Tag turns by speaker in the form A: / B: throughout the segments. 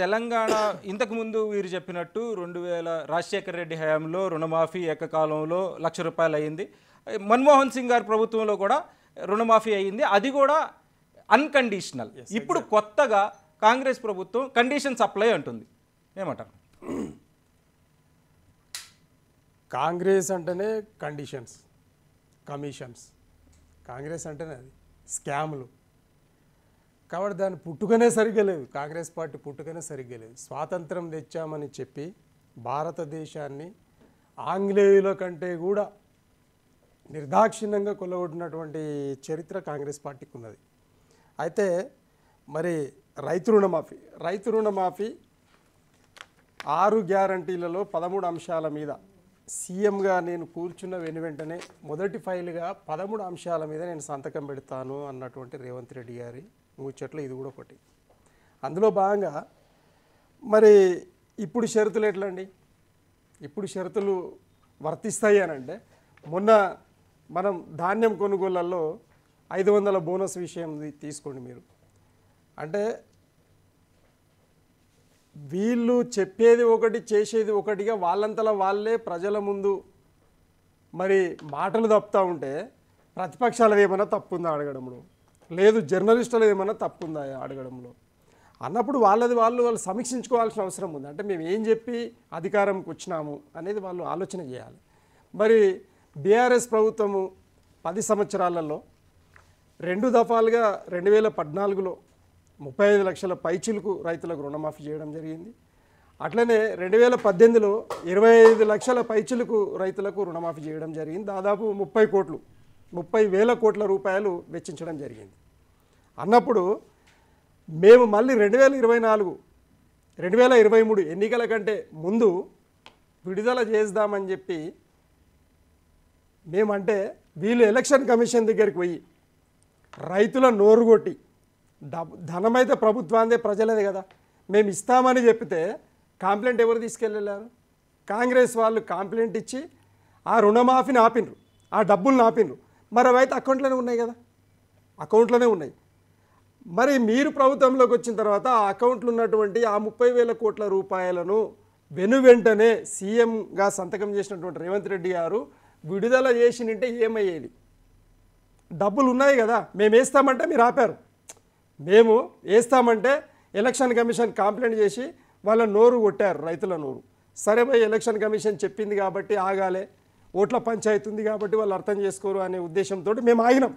A: తెలంగాణ ఇంతకుముందు వీరు చెప్పినట్టు రెండు వేల రాజశేఖర రెడ్డి హయాంలో రుణమాఫీ ఏకకాలంలో లక్ష రూపాయలు అయ్యింది మన్మోహన్ సింగ్ గారి ప్రభుత్వంలో కూడా రుణమాఫీ అయ్యింది అది కూడా అన్కండిషనల్ ఇప్పుడు కొత్తగా కాంగ్రెస్ ప్రభుత్వం కండిషన్ సప్లై అంటుంది ఏమంటారు కాంగ్రెస్ అంటేనే కండిషన్స్ కమిషన్స్ కాంగ్రెస్ అంటేనే అది స్కాములు కాబట్టి దాన్ని పుట్టుకనే సరిగ్గా లేదు కాంగ్రెస్ పార్టీ పుట్టుకనే సరిగ్గా లేదు స్వాతంత్రం తెచ్చామని చెప్పి భారతదేశాన్ని ఆంగ్లేయుల కంటే కూడా నిర్దాక్షిణ్యంగా కొల్లగొట్టినటువంటి చరిత్ర కాంగ్రెస్ పార్టీకి ఉన్నది అయితే మరి రైతు రుణమాఫీ రైతు రుణమాఫీ ఆరు గ్యారంటీలలో పదమూడు అంశాల మీద సీఎంగా నేను కూర్చున్న వెను వెంటనే మొదటి ఫైల్గా పదమూడు అంశాల మీద నేను సంతకం పెడతాను అన్నటువంటి రేవంత్ రెడ్డి గారి ముచ్చట్లు చెట్లు ఇది కూడా ఒకటి అందులో భాగంగా మరి ఇప్పుడు షరతులు ఎట్లండి ఇప్పుడు షరతులు వర్తిస్తాయి అని అంటే మొన్న మనం ధాన్యం కొనుగోళ్ళల్లో ఐదు వందల బోనస్ విషయం తీసుకోండి మీరు అంటే వీళ్ళు చెప్పేది ఒకటి చేసేది ఒకటిగా వాళ్ళంతలా వాళ్ళే ప్రజల ముందు మరి మాటలు తప్పుతూ ఉంటే ప్రతిపక్షాలది ఏమైనా తప్పుందా అడగడంలో లేదు జర్నలిస్టులు ఏమన్నా తప్పుందా అడగడంలో అన్నప్పుడు వాళ్ళది వాళ్ళు వాళ్ళు సమీక్షించుకోవాల్సిన అవసరం ఉంది అంటే మేము ఏం చెప్పి అధికారంకి వచ్చినాము అనేది వాళ్ళు ఆలోచన చేయాలి మరి బీఆర్ఎస్ ప్రభుత్వము పది సంవత్సరాలలో రెండు దఫాలుగా రెండు వేల పద్నాలుగులో ముప్పై ఐదు లక్షల పైచిలకు రైతులకు రుణమాఫీ చేయడం జరిగింది అట్లనే రెండు వేల పద్దెనిమిదిలో ఇరవై ఐదు లక్షల పైచిలకు రైతులకు రుణమాఫీ చేయడం జరిగింది దాదాపు ముప్పై కోట్లు ముప్పై వేల కోట్ల రూపాయలు వెచ్చించడం జరిగింది అన్నప్పుడు మేము మళ్ళీ రెండు వేల ఇరవై నాలుగు రెండు వేల ఇరవై మూడు ఎన్నికల కంటే ముందు విడుదల చేద్దామని చెప్పి మేమంటే వీళ్ళు ఎలక్షన్ కమిషన్ దగ్గరికి పోయి రైతుల నోరుగొట్టి డబ్బు ధనమైతే ప్రభుత్వాందే ప్రజలేదే కదా మేము ఇస్తామని చెప్తే కాంప్లైంట్ ఎవరు తీసుకెళ్ళారు కాంగ్రెస్ వాళ్ళు కాంప్లైంట్ ఇచ్చి ఆ రుణమాఫీని ఆపినరు ఆ డబ్బులను ఆపినరు మరి అవైతే అకౌంట్లోనే ఉన్నాయి కదా అకౌంట్లోనే ఉన్నాయి మరి మీరు ప్రభుత్వంలోకి వచ్చిన తర్వాత ఆ అకౌంట్లు ఉన్నటువంటి ఆ ముప్పై వేల కోట్ల రూపాయలను వెను వెంటనే సీఎంగా సంతకం చేసినటువంటి రేవంత్ రెడ్డి గారు విడుదల చేసినంటే ఏమయ్యేది డబ్బులు ఉన్నాయి కదా మేము వేస్తామంటే మీరు ఆపారు మేము వేస్తామంటే ఎలక్షన్ కమిషన్ కంప్లైంట్ చేసి వాళ్ళ నోరు కొట్టారు రైతుల నోరు సరే ఎలక్షన్ కమిషన్ చెప్పింది కాబట్టి ఆగాలే ఓట్ల పంచాయతీ ఉంది కాబట్టి వాళ్ళు అర్థం చేసుకోరు అనే ఉద్దేశంతో మేము ఆగినాం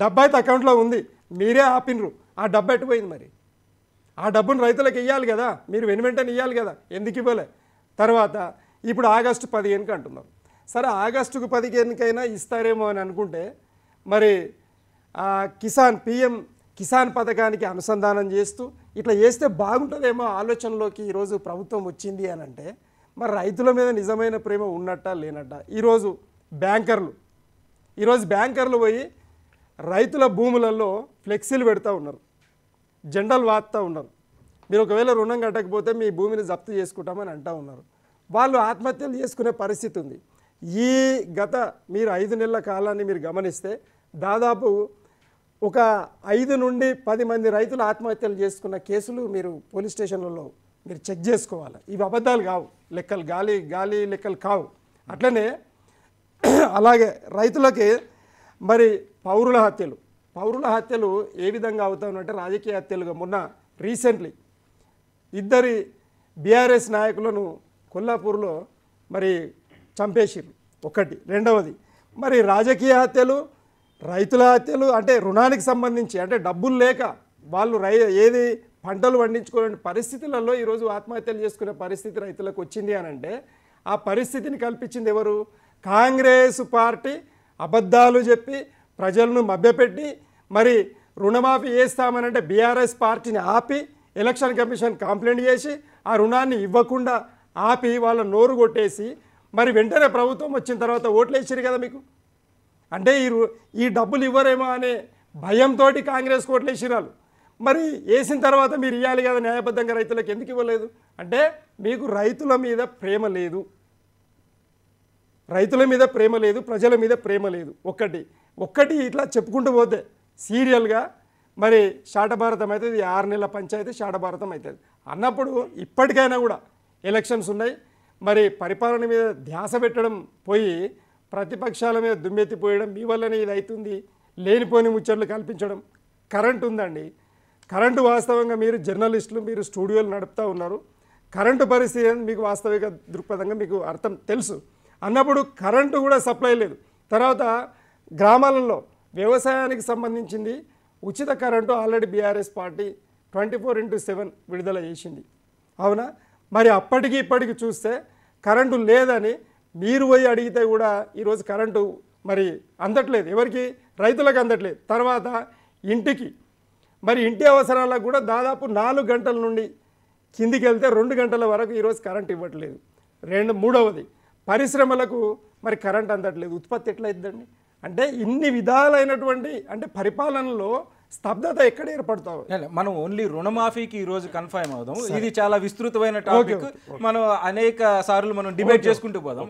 A: డబ్బు అయితే అకౌంట్లో ఉంది మీరే ఆపినరు ఆ డబ్బు ఎట్టుపోయింది మరి ఆ డబ్బును రైతులకు ఇవ్వాలి కదా మీరు వెను వెంటనే ఇవ్వాలి కదా ఎందుకు ఇవ్వలే తర్వాత ఇప్పుడు ఆగస్టు పదిహేనుకి అంటున్నారు సరే ఆగస్టుకు పదిహేనుకైనా ఇస్తారేమో అని అనుకుంటే మరి కిసాన్ పిఎం కిసాన్ పథకానికి అనుసంధానం చేస్తూ ఇట్లా చేస్తే బాగుంటుందేమో ఆలోచనలోకి ఈరోజు ప్రభుత్వం వచ్చింది అని అంటే మరి రైతుల మీద నిజమైన ప్రేమ ఉన్నట్ట లేనట్ట ఈరోజు బ్యాంకర్లు ఈరోజు బ్యాంకర్లు పోయి రైతుల భూములలో ఫ్లెక్సీలు పెడతా ఉన్నారు జెండలు వాడుతూ ఉన్నారు మీరు ఒకవేళ రుణం కట్టకపోతే మీ భూమిని జప్తు చేసుకుంటామని అంటూ ఉన్నారు వాళ్ళు ఆత్మహత్యలు చేసుకునే పరిస్థితి ఉంది ఈ గత మీరు ఐదు నెలల కాలాన్ని మీరు గమనిస్తే దాదాపు ఒక ఐదు నుండి పది మంది రైతులు ఆత్మహత్యలు చేసుకున్న కేసులు మీరు పోలీస్ స్టేషన్లలో మీరు చెక్ చేసుకోవాలి ఇవి అబద్ధాలు కావు లెక్కలు గాలి గాలి లెక్కలు కావు అట్లనే అలాగే రైతులకి మరి పౌరుల హత్యలు పౌరుల హత్యలు ఏ విధంగా అవుతామంటే రాజకీయ హత్యలుగా మొన్న రీసెంట్లీ ఇద్దరి బీఆర్ఎస్ నాయకులను కొల్లాపూర్లో మరి చంపేసిరు ఒకటి రెండవది మరి రాజకీయ హత్యలు రైతుల హత్యలు అంటే రుణానికి సంబంధించి అంటే డబ్బులు లేక వాళ్ళు రై ఏది పంటలు పండించుకోలేని పరిస్థితులలో ఈరోజు ఆత్మహత్యలు చేసుకునే పరిస్థితి రైతులకు వచ్చింది అని అంటే ఆ పరిస్థితిని కల్పించింది ఎవరు కాంగ్రెస్ పార్టీ అబద్ధాలు చెప్పి ప్రజలను మభ్యపెట్టి మరి రుణమాఫీ చేస్తామనంటే బీఆర్ఎస్ పార్టీని ఆపి ఎలక్షన్ కమిషన్ కంప్లైంట్ చేసి ఆ రుణాన్ని ఇవ్వకుండా ఆపి వాళ్ళ నోరు కొట్టేసి మరి వెంటనే ప్రభుత్వం వచ్చిన తర్వాత ఓట్లు వేసిరు కదా మీకు అంటే ఈ ఈ డబ్బులు ఇవ్వరేమో అనే భయంతో కాంగ్రెస్ ఓట్లు వేసినారు మరి వేసిన తర్వాత మీరు ఇవ్వాలి కదా న్యాయబద్ధంగా రైతులకు ఎందుకు ఇవ్వలేదు అంటే మీకు రైతుల మీద ప్రేమ లేదు రైతుల మీద ప్రేమ లేదు ప్రజల మీద ప్రేమ లేదు ఒక్కటి ఒక్కటి ఇట్లా చెప్పుకుంటూ పోతే సీరియల్గా మరి శాటభారతం అవుతుంది ఆరు నెలల పంచాయతీ శాటభారతం అవుతుంది అన్నప్పుడు ఇప్పటికైనా కూడా ఎలక్షన్స్ ఉన్నాయి మరి పరిపాలన మీద ధ్యాస పెట్టడం పోయి ప్రతిపక్షాల మీద దుమ్మెత్తిపోయడం మీ వల్లనే ఇది అవుతుంది లేనిపోని ముచ్చట్లు కల్పించడం కరెంట్ ఉందండి కరెంటు వాస్తవంగా మీరు జర్నలిస్టులు మీరు స్టూడియోలు నడుపుతూ ఉన్నారు కరెంటు పరిస్థితి మీకు వాస్తవిక దృక్పథంగా మీకు అర్థం తెలుసు అన్నప్పుడు కరెంటు కూడా సప్లై లేదు తర్వాత గ్రామాలలో వ్యవసాయానికి సంబంధించింది ఉచిత current already BRS party twenty four into seven విడుదల చేసింది అవునా మరి అప్పటికి ఇప్పటికి చూస్తే కరెంటు లేదని మీరు పోయి అడిగితే కూడా ఈరోజు కరెంటు మరి అందట్లేదు ఎవరికి రైతులకు అందట్లేదు తర్వాత ఇంటికి మరి ఇంటి అవసరాలకు కూడా దాదాపు నాలుగు గంటల నుండి కిందికి వెళ్తే రెండు గంటల వరకు ఈరోజు కరెంట్ ఇవ్వట్లేదు రెండు మూడవది పరిశ్రమలకు మరి కరెంట్ అందట్లేదు ఉత్పత్తి ఎట్లయిద్దండి అంటే ఇన్ని విధాలైనటువంటి అంటే పరిపాలనలో స్తబ్దత ఎక్కడ ఏర్పడతావు మనం ఓన్లీ రుణమాఫీకి ఈరోజు కన్ఫర్మ్ అవుదాం ఇది చాలా విస్తృతమైన టాపిక్ మనం అనేక సార్లు మనం డిబేట్ చేసుకుంటూ పోదాం